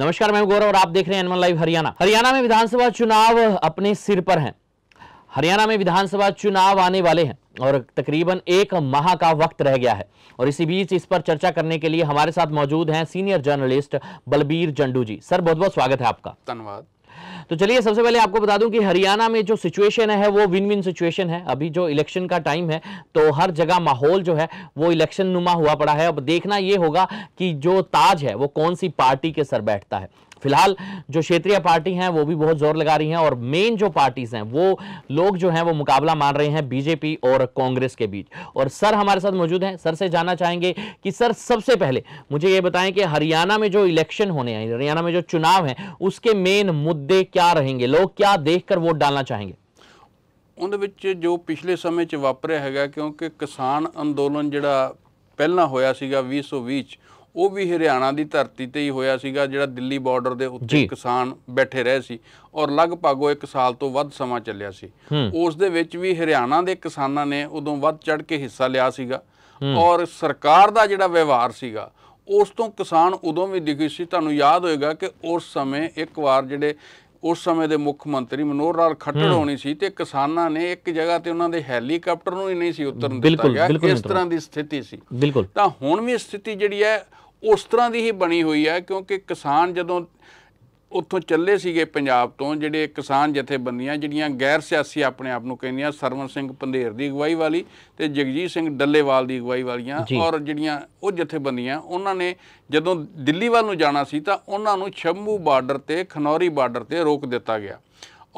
नमस्कार मैं गौरव और आप देख रहे हैं एनमल लाइव हरियाणा हरियाणा में विधानसभा चुनाव अपने सिर पर हैं हरियाणा में विधानसभा चुनाव आने वाले हैं और तकरीबन एक माह का वक्त रह गया है और इसी बीच इस पर चर्चा करने के लिए हमारे साथ मौजूद हैं senior journalist Balbir Jandu ji sir बहुत बहुत स्वागत है आपका धन्यवाद तो चलिए सबसे पहले आपको बता दूं कि हरियाणा में जो सिचुएशन है वो विन विन सिचुएशन है अभी जो इलेक्शन का टाइम है तो हर जगह माहौल जो है वो इलेक्शन नुमा हुआ पड़ा है अब देखना ये होगा कि जो ताज है वो कौन सी पार्टी के सर बैठता है फिलहाल जो क्षेत्रीय पार्टी हैं वो भी बहुत जोर लगा रही हैं और मेन जो पार्टीज हैं वो लोग जो हैं वो मुकाबला मान रहे हैं बीजेपी और कांग्रेस के बीच और सर हमारे साथ मौजूद हैं सर से जानना चाहेंगे कि सर सबसे पहले मुझे ये बताएं कि हरियाणा में जो इलेक्शन होने हैं हरियाणा में जो चुनाव हैं उसके मेन मुद्दे क्या रहेंगे लोग क्या देख वोट डालना चाहेंगे उन जो पिछले समय च वापर ਵਾਪਰਿਆ क्योंकि किसान अंदोलन ਅੰਦੋਲਨ पहला होया सौ भी ਉਹ ਵੀ ਹਰਿਆਣਾ ਦੀ ਧਰਤੀ ਤੇ ਹੀ ਹੋਇਆ ਸੀਗਾ ਜਿਹੜਾ ਦਿੱਲੀ ਬਾਰਡਰ ਦੇ ਉੱਤੇ ਕਿਸਾਨ ਬੈਠੇ ਰਹੇ ਸੀ ਔਰ ਲਗਭਗ ਉਹ 1 ਸਾਲ ਤੋਂ ਵੱਧ ਸਮਾਂ ਚੱਲਿਆ ਸੀ ਉਸ ਦੇ ਵਿੱਚ ਵੀ ਹਰਿਆਣਾ ਦੇ ਕਿਸਾਨਾਂ ਨੇ ਉਦੋਂ ਵੱਧ ਚੜ ਕੇ ਹਿੱਸਾ ਲਿਆ ਸੀਗਾ ਔਰ ਸਰਕਾਰ ਦਾ ਜਿਹੜਾ ਵਿਵਹਾਰ ਸੀਗਾ ਉਸ ਤੋਂ ਕਿਸਾਨ ਉਦੋਂ ਵੀ ਦਿਖੀ ਸੀ ਤੁਹਾਨੂੰ ਯਾਦ ਹੋਏਗਾ ਕਿ ਉਸ ਸਮੇਂ ਇੱਕ ਵਾਰ ਜਿਹੜੇ ਉਸ ਸਮੇਂ ਦੇ ਮੁੱਖ ਮੰਤਰੀ ਮਨੋਹਰ ਲਾਲ ਖੱਟੜ ਹੋਣੀ ਸੀ ਤੇ ਕਿਸਾਨਾਂ ਨੇ ਇੱਕ ਜਗ੍ਹਾ ਤੇ ਉਹਨਾਂ ਦੇ ਹੈਲੀਕਾਪਟਰ ਨੂੰ ਹੀ ਨਹੀਂ ਸੀ ਉਤਰਨ ਦਿੱਤਾ ਗਿਆ ਇਸ ਤਰ੍ਹਾਂ ਦੀ ਸਥਿਤੀ ਸੀ ਤਾਂ ਹੁਣ ਵੀ ਸਥਿਤੀ ਜਿਹੜੀ ਹੈ ਉਸ ਤਰ੍ਹਾਂ ਦੀ ਹੀ ਬਣੀ ਹੋਈ ਹੈ ਕਿਉਂਕਿ ਕਿਸਾਨ ਜਦੋਂ ਉੱਥੋਂ ਚੱਲੇ ਸੀਗੇ ਪੰਜਾਬ ਤੋਂ ਜਿਹੜੇ ਕਿਸਾਨ ਜਥੇਬੰਦੀਆਂ ਜਿਹੜੀਆਂ ਗੈਰ ਸਿਆਸੀ ਆਪਣੇ ਆਪ ਨੂੰ ਕਹਿੰਦੀਆਂ ਸਰਵਨ ਸਿੰਘ ਪੰਧੇਰ ਦੀ ਅਗਵਾਈ ਵਾਲੀ ਤੇ ਜਗਜੀਤ ਸਿੰਘ ਡੱਲੇਵਾਲ ਦੀ ਅਗਵਾਈ ਵਾਲੀਆਂ ਔਰ ਜਿਹੜੀਆਂ ਉਹ ਜਥੇਬੰਦੀਆਂ ਉਹਨਾਂ ਨੇ ਜਦੋਂ ਦਿੱਲੀ ਵੱਲ ਨੂੰ ਜਾਣਾ ਸੀ ਤਾਂ ਉਹਨਾਂ ਨੂੰ ਛੰਮੂ ਬਾਰਡਰ ਤੇ ਖਨੌਰੀ ਬਾਰਡਰ ਤੇ ਰੋਕ ਦਿੱਤਾ ਗਿਆ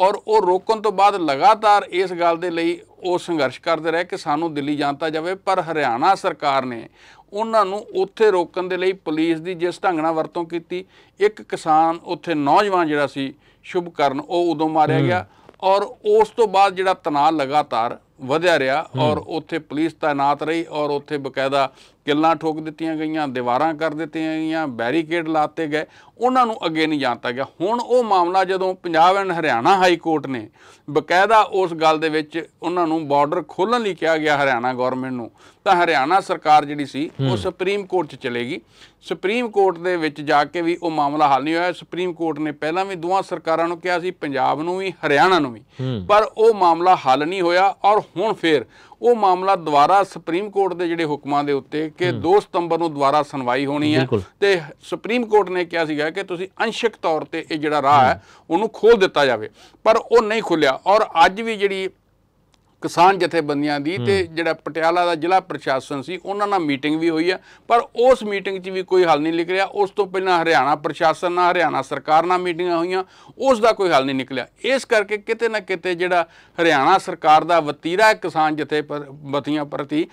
ਔਰ ਉਹ ਰੋਕਣ ਤੋਂ ਬਾਅਦ ਲਗਾਤਾਰ ਇਸ ਗੱਲ ਦੇ ਲਈ ਉਹ ਸੰਘਰਸ਼ ਕਰਦੇ ਰਹੇ ਕਿ ਸਾਨੂੰ ਦਿੱਲੀ ਜਾਣਤਾ ਜਾਵੇ ਪਰ ਹਰਿਆਣਾ ਸਰਕਾਰ ਨੇ ਉਹਨਾਂ ਨੂੰ ਉੱਥੇ ਰੋਕਣ ਦੇ ਲਈ ਪੁਲਿਸ ਦੀ ਜਿਸ ਢੰਗ ਨਾਲ ਵਰਤੋਂ ਕੀਤੀ ਇੱਕ ਕਿਸਾਨ ਉੱਥੇ ਨੌਜਵਾਨ ਜਿਹੜਾ ਸੀ ਸ਼ੁਭਕਰਨ ਉਹ ਉਦੋਂ ਮਾਰਿਆ ਗਿਆ ਔਰ ਉਸ ਤੋਂ ਬਾਅਦ ਜਿਹੜਾ ਤਣਾਅ ਲਗਾਤਾਰ ਵਧਿਆ ਰਿਹਾ ਔਰ ਉੱਥੇ ਪੁਲਿਸ ਤਾਇਨਾਤ ਰਹੀ ਔਰ ਉੱਥੇ ਬਕਾਇਦਾ ਕਿੱਲਾਂ ਠੋਕ ਦਿੱਤੀਆਂ ਗਈਆਂ ਦੀਵਾਰਾਂ ਕਰ ਦਿੱਤੀਆਂ ਗਈਆਂ ਬੈਰੀਕੇਡ ਲਾਤੇ ਗਏ ਉਹਨਾਂ ਨੂੰ ਅੱਗੇ ਨਹੀਂ ਜਾਂਦਾ ਗਿਆ ਹੁਣ ਉਹ ਮਾਮਲਾ ਜਦੋਂ Punjab and Haryana high court ਨੇ ਬਕਾਇਦਾ ਉਸ ਗੱਲ ਦੇ ਵਿੱਚ ਉਹਨਾਂ ਨੂੰ ਬਾਰਡਰ ਖੋਲਣ ਲਈ ਕਿਹਾ ਗਿਆ ਹਰਿਆਣਾ ਗਵਰਨਮੈਂਟ ਨੂੰ ਤਾਂ ਹਰਿਆਣਾ ਸਰਕਾਰ ਜਿਹੜੀ ਸੀ ਉਹ ਸੁਪਰੀਮ ਕੋਰਟ 'ਚ ਚਲੇਗੀ ਸੁਪਰੀਮ ਕੋਰਟ ਦੇ ਵਿੱਚ ਜਾ ਕੇ ਵੀ ਉਹ ਮਾਮਲਾ ਹੱਲ ਨਹੀਂ ਹੋਇਆ ਸੁਪਰੀਮ ਕੋਰਟ ਨੇ ਪਹਿਲਾਂ ਵੀ ਦੋਹਾਂ ਸਰਕਾਰਾਂ ਨੂੰ ਕਿਹਾ ਸੀ ਪੰਜਾਬ ਨੂੰ ਵੀ ਹਰਿਆਣਾ ਨੂੰ ਵੀ ਪਰ ਉਹ ਮਾਮਲਾ ਹੱਲ ਨਹੀਂ ਹੋਇਆ ਔਰ ਹੁਣ ਫੇਰ ਉਹ ਮਾਮਲਾ ਦੁਬਾਰਾ ਸੁਪਰੀਮ ਕੋਰਟ ਦੇ ਜਿਹੜੇ ਹੁਕਮਾਂ ਦੇ ਉੱਤੇ ਕਿ 2 ਸਤੰਬਰ ਨੂੰ ਦੁਬਾਰਾ ਸੁਣਵਾਈ ਹੋਣੀ ਹੈ ਤੇ ਸੁਪਰੀਮ ਕੋਰਟ ਨੇ ਕਿਹਾ ਸੀਗਾ ਕਿ ਤੁਸੀਂ ਅੰਸ਼ਕ ਤੌਰ ਤੇ ਇਹ ਜਿਹੜਾ ਰਾਹ ਹੈ ਉਹਨੂੰ ਖੋਲ ਦਿੱਤਾ ਜਾਵੇ ਪਰ ਉਹ ਨਹੀਂ ਖੁੱਲਿਆ ਔਰ ਅੱਜ ਵੀ ਜਿਹੜੀ ਕਿਸਾਨ ਜਥੇਬੰਦੀਆਂ ਦੀ ਤੇ ਜਿਹੜਾ ਪਟਿਆਲਾ ਦਾ ਜ਼ਿਲ੍ਹਾ ਪ੍ਰਸ਼ਾਸਨ ਸੀ ਉਹਨਾਂ ਨਾਲ ਮੀਟਿੰਗ ਵੀ ਹੋਈ ਆ ਪਰ ਉਸ ਮੀਟਿੰਗ 'ਚ ਵੀ ਕੋਈ ਹੱਲ ਨਹੀਂ ਨਿਕਲਿਆ ਉਸ ਤੋਂ ਪਹਿਲਾਂ ਹਰਿਆਣਾ ਪ੍ਰਸ਼ਾਸਨ ਨਾਲ ਹਰਿਆਣਾ ਸਰਕਾਰ ਨਾਲ ਮੀਟਿੰਗਾਂ ਹੋਈਆਂ ਉਸ ਦਾ ਕੋਈ ਹੱਲ ਨਹੀਂ ਨਿਕਲਿਆ ਇਸ ਕਰਕੇ ਕਿਤੇ ਨਾ ਕਿਤੇ ਜਿਹੜਾ ਹਰਿਆਣਾ ਸਰਕਾਰ ਦਾ ਵਤੀਰਾ ਕਿਸਾਨ ਜਥੇਬੰਦੀਆਂ ਪ੍ਰਤੀ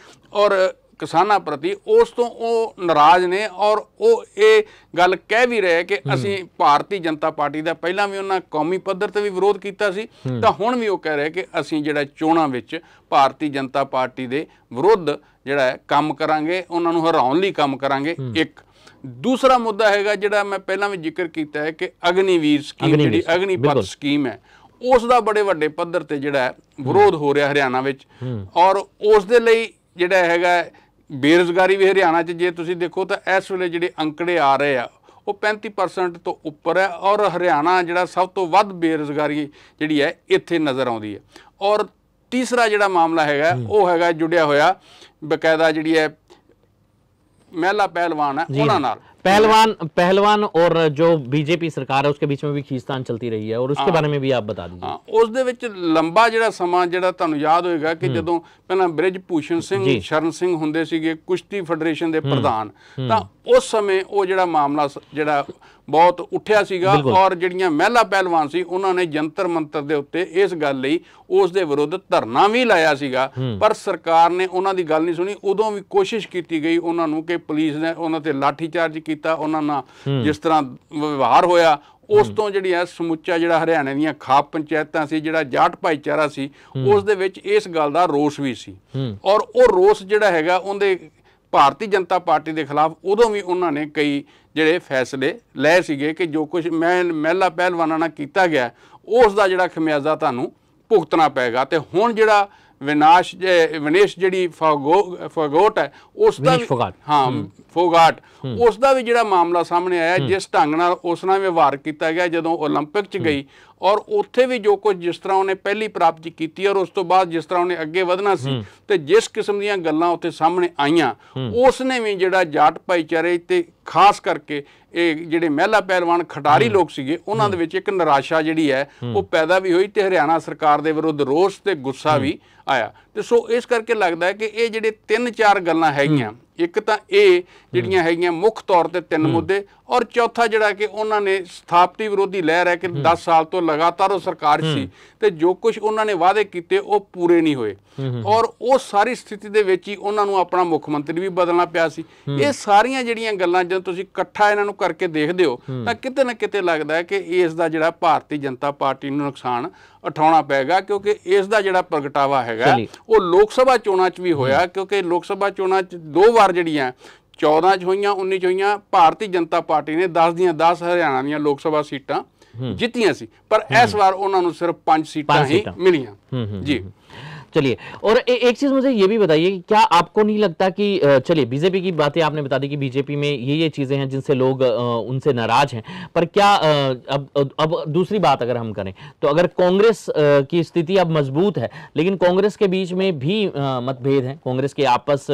ਔਰ ਕਿਸਾਨਾਂ ਪ੍ਰਤੀ ਉਸ ਤੋਂ ਉਹ ਨਾਰਾਜ਼ ਨੇ ਔਰ ਉਹ ਇਹ ਗੱਲ ਕਹਿ ਵੀ ਰਹੇ ਕਿ ਅਸੀਂ ਭਾਰਤੀ ਜਨਤਾ ਪਾਰਟੀ ਦਾ ਪਹਿਲਾਂ ਵੀ ਉਹਨਾਂ ਕੌਮੀ ਪੱਧਰ ਤੇ ਵੀ ਵਿਰੋਧ ਕੀਤਾ ਸੀ ਤਾਂ ਹੁਣ ਵੀ ਉਹ ਕਹਿ ਰਹੇ ਕਿ ਅਸੀਂ ਜਿਹੜਾ ਚੋਣਾਂ ਵਿੱਚ ਭਾਰਤੀ ਜਨਤਾ ਪਾਰਟੀ ਦੇ ਵਿਰੁੱਧ ਜਿਹੜਾ ਕੰਮ ਕਰਾਂਗੇ ਉਹਨਾਂ ਨੂੰ ਹਰਾਉਣ ਲਈ ਕੰਮ ਕਰਾਂਗੇ ਇੱਕ ਦੂਸਰਾ ਮੁੱਦਾ ਹੈਗਾ ਜਿਹੜਾ ਮੈਂ ਪਹਿਲਾਂ ਵੀ ਜ਼ਿਕਰ ਕੀਤਾ ਹੈ ਕਿ ਅਗਨੀਵੀਰ ਸਕੀਮ ਜਿਹੜੀ ਅਗਨੀਪਤ ਸਕੀਮ ਹੈ ਉਸ ਦਾ ਬੜੇ ਵੱਡੇ ਪੱਧਰ ਤੇ ਜਿਹੜਾ ਵਿਰੋਧ ਹੋ ਰਿਹਾ ਹਰਿਆਣਾ ਵਿੱਚ ਔਰ ਉਸ ਦੇ ਲਈ ਜਿਹੜਾ ਹੈਗਾ ਬੇਰੋਜ਼ਗਾਰੀ ਵੀ ਹਰਿਆਣਾ 'ਚ ਜੇ ਤੁਸੀਂ ਦੇਖੋ ਤਾਂ ਇਸ ਵੇਲੇ ਜਿਹੜੇ ਅੰਕੜੇ ਆ ਰਹੇ ਆ ਉਹ 35% ਤੋਂ ਉੱਪਰ ਹੈ ਔਰ ਹਰਿਆਣਾ ਜਿਹੜਾ ਸਭ ਤੋਂ ਵੱਧ ਬੇਰੋਜ਼ਗਾਰੀ ਜਿਹੜੀ ਹੈ ਇੱਥੇ ਨਜ਼ਰ ਆਉਂਦੀ ਹੈ ਔਰ ਤੀਸਰਾ ਜਿਹੜਾ ਮਾਮਲਾ ਹੈਗਾ ਉਹ ਹੈਗਾ ਜੁੜਿਆ ਹੋਇਆ ਬਕਾਇਦਾ ਜਿਹੜੀ ਹੈ ਮਹਿਲਾ ਪਹਿਲਵਾਨ ਹੈ ਉਹਨਾਂ ਨਾਲ पहलवान पहलवान और ਜੋ ਬੀਜੇਪੀ ਸਰਕਾਰ ਹੈ ਉਸਕੇ ਵਿੱਚ ਵੀ ਖੀਸਤਾਨ ਚਲਦੀ ਰਹੀ ਹੈ ਔਰ ਉਸਕੇ ਬਾਰੇ ਵਿੱਚ ਵੀ ਆਪ ਬਤਾ ਦਿਜੀਏ ਉਸ ਦੇ ਵਿੱਚ ਲੰਬਾ ਜਿਹੜਾ ਸਮਾਂ ਜਿਹੜਾ ਤੁਹਾਨੂੰ ਯਾਦ ਹੋਏਗਾ ਕਿ ਜਦੋਂ ਪਹਿਲਾਂ ਬ੍ਰਿਜ ਭੂਸ਼ਣ ਸਿੰਘ ਸ਼ਰਨ ਸਿੰਘ ਹੁੰਦੇ ਸੀਗੇ ਕੁਸ਼ਤੀ ਫੈਡਰੇਸ਼ਨ ਦੇ ਪ੍ਰਧਾਨ ਤਾਂ ਉਸ ਸਮੇਂ ਉਹ ਜਿਹੜਾ ਮਾਮਲਾ ਜਿਹੜਾ ਬਹੁਤ ਉੱਠਿਆ ਸੀਗਾ ਔਰ ਜਿਹੜੀਆਂ ਮਹਿਲਾ ਪਹਿਲਵਾਨ ਸੀ ਉਹਨਾਂ ਨੇ ਜੰਤਰ ਮੰਤਰ ਦੇ ਉੱਤੇ ਇਸ ਗੱਲ ਲਈ ਉਸ ਦੇ ਵਿਰੁੱਧ ਧਰਨਾ ਵੀ ਲਾਇਆ ਸੀਗਾ ਪਰ ਸਰਕਾਰ ਨੇ ਉਹਨਾਂ ਦੀ ਗੱਲ ਨਹੀਂ ਸੁਣੀ ਉਦੋਂ ਵੀ ਕੋਸ਼ਿਸ਼ ਕੀਤੀ ਗਈ ਉਹਨਾਂ ਨੂੰ ਕਿ ਪੁਲਿਸ ਨੇ ਉਹਨਾਂ ਤੇ ਲਾਠੀ ਚਾਰਜ ਕੀ ਕੀਤਾ ਉਹਨਾਂ ਨਾਲ ਜਿਸ ਤਰ੍ਹਾਂ ਵਿਵਹਾਰ ਹੋਇਆ ਉਸ ਤੋਂ ਜਿਹੜੀ ਹੈ ਸਮੁੱਚਾ ਜਿਹੜਾ ਹਰਿਆਣੇ ਦੀਆਂ ਖਾਪ ਪੰਚਾਇਤਾਂ ਸੀ ਜਿਹੜਾ ਜਾਟ ਭਾਈਚਾਰਾ ਸੀ ਉਸ ਦੇ ਵਿੱਚ ਇਸ ਗੱਲ ਦਾ ਰੋਸ ਵੀ ਸੀ ਔਰ ਉਹ ਰੋਸ ਜਿਹੜਾ ਹੈਗਾ ਉਹਦੇ ਭਾਰਤੀ ਜਨਤਾ ਪਾਰਟੀ ਦੇ ਖਿਲਾਫ ਉਦੋਂ ਵੀ ਉਹਨਾਂ ਨੇ ਕਈ ਜਿਹੜੇ ਫੈਸਲੇ ਲਏ ਸੀਗੇ ਕਿ ਜੋ ਕੁਝ ਮੈਂ ਮਹਿਲਾ ਪਹਿਲਵਾਨਾਂ ਨਾਲ ਕੀਤਾ ਗਿਆ ਉਸ ਦਾ ਜਿਹੜਾ ਖਮਿਆਜ਼ਾ ਤੁਹਾਨੂੰ ਭੁਗਤਣਾ ਪਏਗਾ ਤੇ ਹੁਣ ਜਿਹੜਾ ਵਿਨਾਸ਼ ਵਿਨੇਸ਼ ਜਿਹੜੀ ਫਗੋਟ ਹੈ ਉਸ ਦਾ ਹਾਂ ਫੋਗਾਟ ਉਸ ਦਾ ਵੀ ਜਿਹੜਾ ਮਾਮਲਾ ਸਾਹਮਣੇ ਆਇਆ ਜਿਸ ਢੰਗ ਨਾਲ ਉਸ ਨਾਲ ਵਿਵਹਾਰ ਕੀਤਾ ਗਿਆ ਜਦੋਂ 올림픽 ਚ ਗਈ ਔਰ ਉੱਥੇ ਵੀ ਜੋ ਕੁਝ ਜਿਸ ਤਰ੍ਹਾਂ ਉਹਨੇ ਪਹਿਲੀ ਪ੍ਰਾਪਤੀ ਕੀਤੀ ਔਰ ਉਸ ਤੋਂ ਬਾਅਦ ਜਿਸ ਤਰ੍ਹਾਂ ਉਹਨੇ ਅੱਗੇ ਵਧਣਾ ਸੀ ਤੇ ਜਿਸ ਕਿਸਮ ਦੀਆਂ ਗੱਲਾਂ ਉੱਥੇ ਸਾਹਮਣੇ ਆਈਆਂ ਉਸ ਨੇ ਵੀ ਜਿਹੜਾ ਜਾਟ ਭਾਈਚਾਰੇ ਤੇ ਖਾਸ ਕਰਕੇ ਇਹ ਜਿਹੜੇ ਮਹਿਲਾ ਪਹਿਲਵਾਨ ਖਟਾਰੀ ਲੋਕ ਸੀਗੇ ਉਹਨਾਂ ਦੇ ਵਿੱਚ ਇੱਕ ਨਿਰਾਸ਼ਾ ਜਿਹੜੀ ਹੈ ਉਹ ਪੈਦਾ ਵੀ ਹੋਈ ਤੇ ਹਰਿਆਣਾ ਸਰਕਾਰ ਦੇ ਵਿਰੁੱਧ ਰੋਸ ਤੇ ਗੁੱਸਾ ਵੀ ਆਇਆ ਤੇ ਸੋ ਇਸ ਕਰਕੇ ਲੱਗਦਾ ਹੈ ਕਿ ਇਹ ਜਿਹੜੇ ਤਿੰਨ ਚਾਰ ਗੱਲਾਂ ਹੈਗੀਆਂ ਇੱਕ ਤਾਂ ਇਹ ਜਿਹੜੀਆਂ ਹੈਗੀਆਂ ਮੁੱਖ ਤੌਰ ਤੇ ਤਿੰਨ ਮੁੱਦੇ ਔਰ ਚੌਥਾ ਜਿਹੜਾ ਕਿ ਉਹਨਾਂ ਨੇ ਸਥਾਪਤੀ ਵਿਰੋਧੀ ਲਹਿਰ ਹੈ ਕਿ 10 ਸਾਲ ਤੋਂ ਲਗਾਤਾਰ ਉਹ ਸਰਕਾਰ ਸੀ ਤੇ ਜੋ ਕੁਝ ਉਹਨਾਂ ਨੇ ਵਾਅਦੇ ਕੀਤੇ ਉਹ ਪੂਰੇ ਨਹੀਂ ਹੋਏ ਔਰ ਉਹ ਸਾਰੀ ਸਥਿਤੀ ਦੇ ਵਿੱਚ ਹੀ ਉਹਨਾਂ ਨੂੰ ਆਪਣਾ ਮੁੱਖ ਮੰਤਰੀ ਵੀ ਬਦਲਣਾ ਪਿਆ ਸੀ ਇਹ ਸਾਰੀਆਂ ਜਿਹੜੀਆਂ ਗੱਲਾਂ ਜਦੋਂ ਤੁਸੀਂ ਇਕੱਠਾ ਇਹਨਾਂ ਨੂੰ ਕਰਕੇ ਦੇਖਦੇ ਹੋ ਤਾਂ ਕਿਤੇ ਨਾ ਕਿਤੇ ਲੱਗਦਾ ਹੈ ਕਿ ਇਸ ਦਾ ਜਿਹੜਾ ਭਾਰਤੀ ਜਨਤਾ ਪਾਰਟੀ ਨੂੰ ਨੁਕਸਾਨ ਉਠਾਉਣਾ ਪਏਗਾ ਕਿਉਂਕਿ ਇਸ ਦਾ ਜਿਹੜਾ ਪ੍ਰਗਟਾਵਾ ਹੈਗਾ ਉਹ ਲੋਕ ਸਭਾ ਚੋਣਾਂ 'ਚ ਵੀ ਹੋਇਆ ਕਿਉਂਕਿ ਲੋਕ ਸਭਾ ਚੋਣਾਂ 'ਚ ਦੋ ਵਾਰ ਜਿਹੜੀਆਂ 14 'ਚ ਹੋਈਆਂ 19 'ਚ ਹੋਈਆਂ ਭਾਰਤੀ ਜਨਤਾ ਪਾਰਟੀ ਨੇ 10 ਦੀਆਂ 10 ਹਰਿਆਣਾ ਦੀਆਂ ਲੋਕ ਸਭਾ ਸੀਟਾਂ ਜਿੱਤੀਆਂ ਸੀ ਪਰ ਇਸ ਵਾਰ ਉਹਨਾਂ ਨੂੰ ਸਿਰਫ 5 ਸੀਟਾਂ ਹੀ ਮਿਲੀਆਂ ਜੀ चलिए और ए, एक चीज़ मुझे ये भी बताइए कि क्या आपको नहीं लगता कि चलिए बीजेपी की बातें आपने बता दी कि बीजेपी में ये ये चीज़ें हैं जिनसे लोग उनसे नाराज हैं पर क्या अब अब दूसरी बात अगर हम करें तो अगर कांग्रेस की स्थिति अब मजबूत है लेकिन कांग्रेस के बीच में भी मतभेद है कांग्रेस के आपस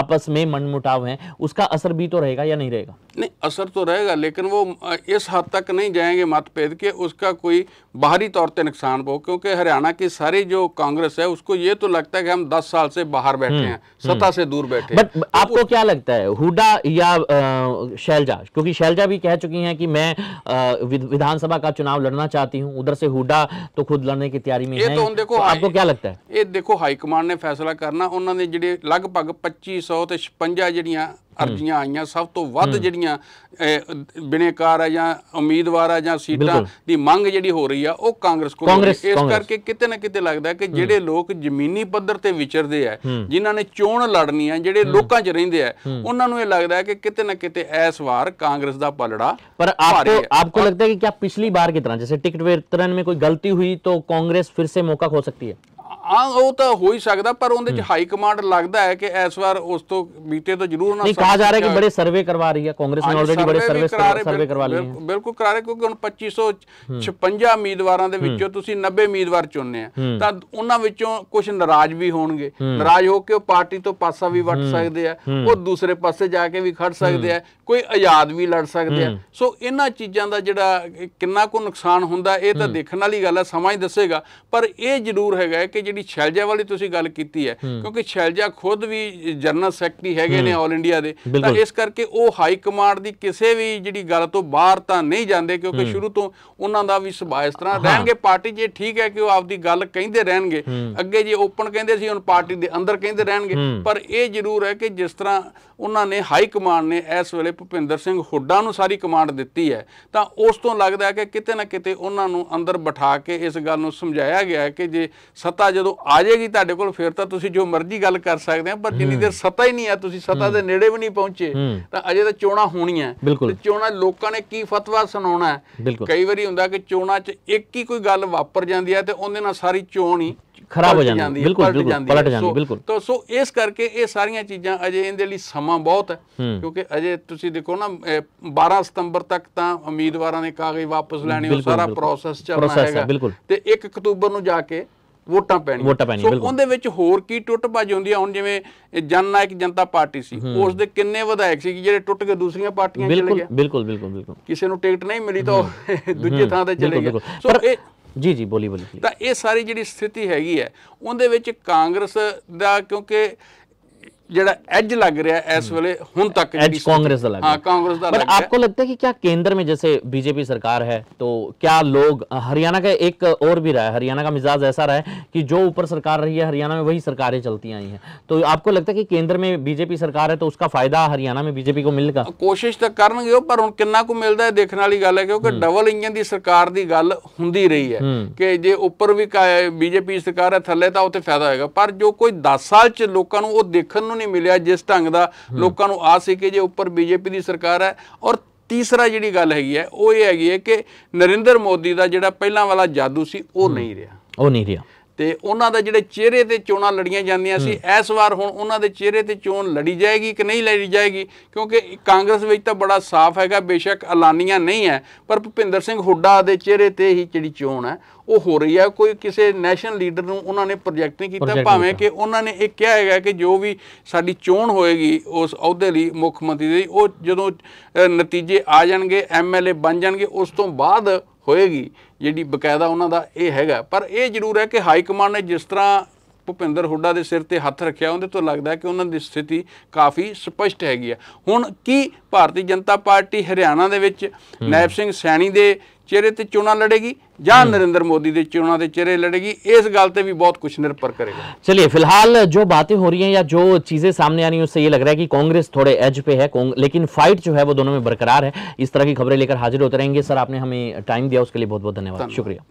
आपस में मनमुटाव है उसका असर भी तो रहेगा या नहीं रहेगा नहीं असर तो रहेगा लेकिन वो इस हद तक नहीं जाएंगे मतभेद के उसका कोई बाहरी तौर पर नुकसान हो क्योंकि हरियाणा की सारी जो कांग्रेस है उसको ये तो लगता है कि हम 10 साल से बाहर बैठे हम्म, हैं हम्म। सतह से दूर बैठे बट तो आपको क्या लगता है हुडा या शैलजा क्योंकि शैलजा भी कह चुकी हैं कि मैं विधानसभा का चुनाव लड़ना चाहती हूं उधर से हुडा तो खुद लड़ने की तैयारी में ये तो देखो तो आपको क्या लगता है ये देखो हाईकमान ने फैसला करना उन्होंने ਜਿਹੜੇ लगभग 2500 ਤੇ 56 ਜਿਹੜੀਆਂ ਅਰਜ਼ੀਆਂ ਆਈਆਂ ਸਭ ਤੋਂ ਵੱਧ ਜਿਹੜੀਆਂ ਬਿਨੇਕਾਰ ਆ ਜਾਂ ਉਮੀਦਵਾਰ ਆ ਜਾਂ ਸੀਟਾਂ ਦੀ ਮੰਗ ਜਿਹੜੀ ਹੋ ਰਹੀ ਆ ਉਹ ਕਾਂਗਰਸ ਕੋਲ ਇਸ ਕਰਕੇ ਕਿਤੇ ਨਾ ਕਿਤੇ ਲੱਗਦਾ ਕਿ ਜਿਹੜੇ ਲੋਕ ਜ਼ਮੀਨੀ ਪੱਧਰ ਤੇ ਵਿਚਰਦੇ ਆ ਜਿਨ੍ਹਾਂ ਨੇ ਚੋਣ ਲੜਨੀ ਆ ਜਿਹੜੇ ਲੋਕਾਂ 'ਚ ਰਹਿੰਦੇ ਆ ਉਹਨਾਂ ਨੂੰ ਇਹ ਲੱਗਦਾ ਹੈ ਕਿ ਕਿਤੇ ਨਾ ਕਿਤੇ ਇਸ ਵਾਰ ਕਾਂਗਰਸ ਦਾ ਪਲੜਾ ਪਰ ਆਪਕੋ ਆਪਕੋ ਲੱਗਦਾ ਕਿ ਕੀ ਪਿਛਲੀ ਵਾਰ बार की ਜਿਵੇਂ ਟਿਕਟ टिकट वितरण ਕੋਈ ਗਲਤੀ ਹੋਈ ਤਾਂ ਕਾਂਗਰਸ ਫਿਰ ਸੇ ਮੌਕਾ ਖੋ ਸਕਤੀ ਹੈ ਆ ਉਹ ਤਾਂ ਹੋ ਹੀ ਸਕਦਾ ਪਰ ਉਹਦੇ ਚ ਹਾਈ ਕਮਾਂਡ ਲੱਗਦਾ ਹੈ ਕਿ ਇਸ ਵਾਰ ਉਸ ਤੋਂ ਬੀਤੇ ਤੋਂ ਜ਼ਰੂਰ ਨਾ ਨਹੀਂ ਕਹਾ ਜਾ ਰਿਹਾ ਕਿ ਬੜੇ ਸਰਵੇ ਕਰਵਾ ਰਹੀ ਹੈ ਕਾਂਗਰਸ ਨੇ ਆਲਰੇਡੀ ਬੜੇ ਸਰਵੇ ਸਰਵੇ ਕਰਵਾ ਲਏ ਬਿਲਕੁਲ ਕਰਾ ਰਹੇ ਕਿਉਂਕਿ ਹੁਣ 2556 ਉਮੀਦਵਾਰਾਂ ਦੇ ਵਿੱਚੋਂ ਤੁਸੀਂ 90 ਉਮੀਦਵਾਰ ਚੁਣਨੇ ਆ ਤਾਂ ਉਹਨਾਂ ਵਿੱਚੋਂ ਕੁਝ ਨਾਰਾਜ਼ ਵੀ ਹੋਣਗੇ ਨਾਰਾਜ਼ ਹੋ ਕੇ ਉਹ ਪਾਰਟੀ ਤੋਂ ਪਾਸਾ ਵੀ ਵੱਟ ਸਕਦੇ ਆ ਉਹ ਦੂਸਰੇ ਪਾਸੇ ਜਾ ਕੇ ਵੀ ਖੜ ਸਕਦੇ ਆ ਕੋਈ ਆਜ਼ਾਦ ਵੀ ਲੜ ਸਕਦੇ ਆ ਸੋ ਇਹਨਾਂ ਚੀਜ਼ਾਂ ਦਾ ਜਿਹੜਾ ਕਿੰਨਾ ਕੁ ਨੁਕਸਾਨ ਹੁੰਦਾ ਇਹ ਤਾਂ ਦੇਖਣ ਵਾਲੀ ਗੱਲ ਹੈ ਸਮਾਂ ਹੀ ਦੱਸੇਗਾ ਪਰ ਇਹ ਜ਼ਰੂਰ ਹੈਗਾ ਕਿ ਜਿਹੜੀ ਛੈਲਜਾ ਵਾਲੀ ਤੁਸੀਂ ਗੱਲ ਕੀਤੀ ਹੈ ਕਿਉਂਕਿ ਛੈਲਜਾ ਖੁਦ ਵੀ ਜਨਰਲ ਸੈਕਟਰੀ ਹੈਗੇ ਨੇ ਆਲ ਇੰਡੀਆ ਦੇ ਤਾਂ ਇਸ ਕਰਕੇ ਉਹ ਹਾਈ ਕਮਾਂਡ ਦੀ ਕਿਸੇ ਵੀ ਜਿਹੜੀ ਗੱਲ ਤੋਂ ਬਾਹਰ ਤਾਂ ਨਹੀਂ ਜਾਂਦੇ ਕਿਉਂਕਿ ਸ਼ੁਰੂ ਤੋਂ ਉਹਨਾਂ ਦਾ ਵੀ ਸੁਭਾਅ ਇਸ ਤਰ੍ਹਾਂ ਰਹਿਣਗੇ ਪਾਰਟੀ ਜੇ ਠੀਕ ਹੈ ਕਿ ਉਹ ਆਪਦੀ ਗੱਲ ਕਹਿੰਦੇ ਰਹਿਣਗੇ ਅੱਗੇ ਜੇ ਓਪਨ ਕਹਿੰਦੇ ਸੀ ਹੁਣ ਪਾਰਟੀ ਦੇ ਅੰਦਰ ਕਹਿੰਦੇ ਰਹਿਣਗੇ ਪਰ ਇਹ ਜ਼ਰੂਰ ਹੈ ਕਿ ਜਿਸ ਤਰ੍ਹਾਂ ਉਹਨਾਂ ਨੇ ਹਾਈ ਕਮਾਂਡ ਨੇ ਇਸ ਵੇਲੇ ਭੁਪਿੰਦਰ ਸਿੰਘ ਹੁੱਡਾ ਨੂੰ ਸਾਰੀ ਕਮਾਂਡ ਦਿੱਤੀ ਹੈ ਤਾਂ ਉਸ ਤੋਂ ਲੱਗਦਾ ਹੈ ਕਿ ਕਿਤੇ ਨਾ ਕਿਤੇ ਉਹਨਾਂ ਨੂੰ ਅੰਦਰ ਬਿਠਾ ਕੇ ਇਸ ਗੱਲ ਨੂੰ ਸਮਝਾਇਆ ਗਿਆ ਹੈ ਕਿ ਜੇ ਸੱਤਾ ਜਦੋਂ ਆ ਜਾਏਗੀ ਤੁਹਾਡੇ ਕੋਲ ਫਿਰ ਤਾਂ ਤੁਸੀਂ ਜੋ ਮਰਜ਼ੀ ਗੱਲ ਕਰ ਸਕਦੇ ਆ ਪਰ ਜਿੰਨੀ ਦੇਰ ਸਤਾ ਹੀ ਨਹੀਂ ਆ ਤੁਸੀਂ ਸਤਾ ਦੇ ਨੇੜੇ ਵੀ ਨਹੀਂ ਪਹੁੰਚੇ ਤਾਂ ਅਜੇ ਤਾਂ ਚੋਣਾ ਹੋਣੀਆਂ ਤੇ ਚੋਣਾ ਲੋਕਾਂ ਨੇ ਕੀ ਫਤਵਾ ਸੁਣਾਉਣਾ ਹੈ ਕਈ ਵਾਰੀ ਹੁੰਦਾ ਕਿ ਚੋਣਾ 'ਚ ਇੱਕ ਹੀ ਕੋਈ ਗੱਲ ਵਾਪਰ ਜਾਂਦੀ ਹੈ ਤੇ ਉਹਦੇ ਨਾਲ ਸਾਰੀ ਚੋਣ ਹੀ ਖਰਾਬ ਹੋ ਜਾਂਦੀ ਬਿਲਕੁਲ ਬਿਲਕੁਲ ਪਲਟ ਜਾਂਦੀ ਬਿਲਕੁਲ ਤਾਂ ਸੋ ਇਸ ਕਰਕੇ ਇਹ ਸਾਰੀਆਂ ਚੀਜ਼ਾਂ ਅਜੇ ਇਹਦੇ ਲਈ ਸਮਾਂ ਬਹੁਤ ਹੈ ਕਿਉਂਕਿ ਅਜੇ ਤੁਸੀਂ ਦੇਖੋ ਨਾ 12 ਸਤੰਬਰ ਤੱਕ ਤਾਂ ਉਮੀਦਵਾਰਾਂ ਨੇ ਕਾਗਜ਼ ਵਾਪਸ ਲੈਣੇ ਉਹ ਸਾਰਾ ਪ੍ਰੋਸੈਸ ਚੱਲਣਾ ਹੈਗਾ ਤੇ 1 ਅਕਤੂਬਰ ਨੂੰ ਜਾ ਕੇ ਵੋਟਾਂ ਪੈਣੀਆਂ ਸੋ ਉਹਦੇ ਵਿੱਚ ਹੋਰ ਕੀ ਟੁੱਟ ਭੱਜ ਹੁੰਦੀ ਆ ਹੁਣ ਜਿਵੇਂ ਜਨਨਾਇਕ ਜਨਤਾ ਪਾਰਟੀ ਸੀ ਉਸ ਦੇ ਕਿੰਨੇ ਵਿਧਾਇਕ ਸੀ ਜਿਹੜੇ ਟੁੱਟ ਕੇ ਦੂਸਰੀਆਂ ਪਾਰਟੀਆਂ ਚਲੇ ਗਏ ਬਿਲਕੁਲ ਬਿਲਕੁਲ ਬਿਲਕੁਲ ਕਿਸੇ ਨੂੰ ਟਿਕਟ ਨਹੀਂ ਮਿਲੀ ਤਾਂ ਦੂਜੇ ਥਾਂ ਤੇ ਚਲੇ ਗਏ ਸੋ ਇਹ ਜੀ ਜੀ ਬੋਲੀ ਬੋਲੀ ਤਾਂ ਇਹ ਸਾਰੀ ਜਿਹੜੀ ਸਥਿਤੀ ਹੈਗੀ ਹੈ ਉਹਦੇ ਵਿੱਚ ਕਾਂਗਰਸ ਦਾ ਕਿਉਂਕਿ ਜਿਹੜਾ ਐਜ ਲੱਗ ਰਿਹਾ ਇਸ ਵੇਲੇ ਹੁਣ ਤੱਕ कांग्रेस ਦਾ ਲੱਗ ਹਾਂ आपको लगता है कि क्या केंद्र में जैसे बीजेपी सरकार है तो क्या लोग हरियाणा का एक और भी रहा है हरियाणा का मिजाज ऐसा रहा है कि जो ऊपर सरकार रही है हरियाणा में वही सरकारें चलती आई हैं तो आपको लगता है कि केंद्र में बीजेपी सरकार है तो उसका फायदा हरियाणा में बीजेपी को मिलेगा ਕੋਸ਼ਿਸ਼ ਤਾਂ ਕਰਨਗੇ ਉਹ ਪਰ ਹੁਣ ਕਿੰਨਾ ਕੁ ਮਿਲਦਾ ਹੈ ਦੇਖਣ ਵਾਲੀ ਗੱਲ ਹੈ ਕਿਉਂਕਿ ਡਬਲ ਇੰਜਨ ਦੀ ਸਰਕਾਰ ਦੀ ਗੱਲ ਹੁੰਦੀ ਰਹੀ ਹੈ ਕਿ ਜੇ ਉੱਪਰ ਵੀ ਬੀਜੇਪੀ ਸਰਕਾਰ ਹੈ ਥੱਲੇ ਤਾਂ ਉੱਥੇ ਫਾਇਦਾ ਹੋਏਗਾ ਪਰ ਜੋ ਕੋਈ 10 ਸਾਲ ਨੂੰ ਨਹੀਂ ਮਿਲਿਆ ਜਿਸ ਢੰਗ ਦਾ ਲੋਕਾਂ ਨੂੰ ਆਸ ਸੀ ਕਿ ਜੇ ਉੱਪਰ ਬੀਜੇਪੀ ਦੀ ਸਰਕਾਰ ਹੈ ਔਰ ਤੀਸਰਾ ਜਿਹੜੀ ਗੱਲ ਹੈਗੀ ਹੈ ਉਹ ਇਹ ਹੈਗੀ ਹੈ ਕਿ ਨਰਿੰਦਰ ਮੋਦੀ ਦਾ ਜਿਹੜਾ ਪਹਿਲਾਂ ਵਾਲਾ ਜਾਦੂ ਸੀ ਉਹ ਨਹੀਂ ਰਿਹਾ ਉਹ ਨਹੀਂ ਰਿਹਾ ਤੇ ਉਹਨਾਂ ਦਾ ਜਿਹੜੇ ਚਿਹਰੇ ਤੇ ਚੋਣਾਂ ਲੜੀਆਂ ਜਾਂਦੀਆਂ ਸੀ ਇਸ ਵਾਰ ਹੁਣ ਉਹਨਾਂ ਦੇ ਚਿਹਰੇ ਤੇ ਚੋਣ ਲੜੀ ਜਾਏਗੀ ਕਿ ਨਹੀਂ ਲੜੀ ਜਾਏਗੀ ਕਿਉਂਕਿ ਕਾਂਗਰਸ ਵਿੱਚ ਤਾਂ ਬੜਾ ਸਾਫ਼ ਹੈਗਾ ਬੇਸ਼ੱਕ ਐਲਾਨੀਆਂ ਨਹੀਂ ਹੈ ਪਰ ਭੁਪਿੰਦਰ ਸਿੰਘ ਹੁੱਡਾ ਦੇ ਚਿਹਰੇ ਤੇ ਹੀ ਜਿਹੜੀ ਚੋਣ ਹੈ ਉਹ ਹੋ ਰਹੀ ਹੈ ਕੋਈ ਕਿਸੇ ਨੈਸ਼ਨਲ ਲੀਡਰ ਨੂੰ ਉਹਨਾਂ ਨੇ ਪ੍ਰੋਜੈਕਟ ਨਹੀਂ ਕੀਤਾ ਭਾਵੇਂ ਕਿ ਉਹਨਾਂ ਨੇ ਇਹ ਕਿਹਾ ਹੈਗਾ ਕਿ ਜੋ ਵੀ ਸਾਡੀ ਚੋਣ ਹੋਏਗੀ ਉਸ ਅਹੁਦੇ ਲਈ ਮੁੱਖ ਮੰਤਰੀ ਦੀ ਉਹ ਜਦੋਂ ਨਤੀਜੇ ਆ ਜਾਣਗੇ ਐਮਐਲਏ ਬਣ ਜਾਣਗੇ ਉਸ ਤੋਂ ਬਾਅਦ ਹੋਏਗੀ ਜਿਹੜੀ ਬਕਾਇਦਾ ਉਹਨਾਂ ਦਾ ਇਹ ਹੈਗਾ ਪਰ ਇਹ ਜ਼ਰੂਰ ਹੈ ਕਿ ਹਾਈ ਕਮਾਂਡ ਨੇ ਜਿਸ ਤਰ੍ਹਾਂ ਭੁਪਿੰਦਰ ਹੁੱਡਾ ਦੇ ਸਿਰ ਤੇ ਹੱਥ ਰੱਖਿਆ ਉਹਦੇ ਤੋਂ ਲੱਗਦਾ ਕਿ ਉਹਨਾਂ ਦੀ ਸਥਿਤੀ ਕਾਫੀ ਸਪਸ਼ਟ ਹੈਗੀ ਆ ਹੁਣ ਕੀ ਭਾਰਤੀ ਜਨਤਾ ਪਾਰਟੀ ਹਰਿਆਣਾ ਦੇ ਵਿੱਚ ਨਾਇਬ ਸਿੰਘ ਸੈਣੀ ਦੇ ਚਿਹਰੇ ਤੇ ਚੋਣਾਂ ਲੜੇਗੀ ਜਾਂ ਨਰਿੰਦਰ ਮੋਦੀ ਦੇ ਚੋਣਾਂ ਦੇ ਚਿਹਰੇ ਲੜੇਗੀ ਇਸ ਗੱਲ ਤੇ ਵੀ ਬਹੁਤ ਕੁਝ ਨਿਰਭਰ ਕਰੇਗਾ ਚਲਿਏ ਫਿਲਹਾਲ ਜੋ ਬਾਤਾਂ ਹੋ ਰਹੀਆਂ ਜਾਂ ਜੋ ਚੀਜ਼ੇ ਸਾਹਮਣੇ ਆ ਰਹੀਆਂ ਉਸ ਸੇ ਇਹ ਲੱਗ ਰਿਹਾ ਕਿ ਕਾਂਗਰਸ ਥੋੜੇ ਐਜ ਪੇ ਹੈ ਲੇਕਿਨ ਫਾਈਟ ਜੋ ਹੈ ਉਹ ਦੋਨੋਂ ਵਿੱਚ ਬਰਕਰਾਰ ਹੈ ਇਸ ਤਰ੍ਹਾਂ ਦੀ ਖਬਰੇ ਲੈ ਕੇ ਹਾਜ਼ਰ ਹੋਤੇ ਰਹਿਣਗੇ ਸਰ ਆਪਨੇ ਹਮੇ ਟਾਈਮ ਦਿਆ ਉਸ ਲਈ ਬਹੁਤ ਬਹੁਤ ਧੰਨਵਾਦ ਸ਼ੁਕਰੀਆ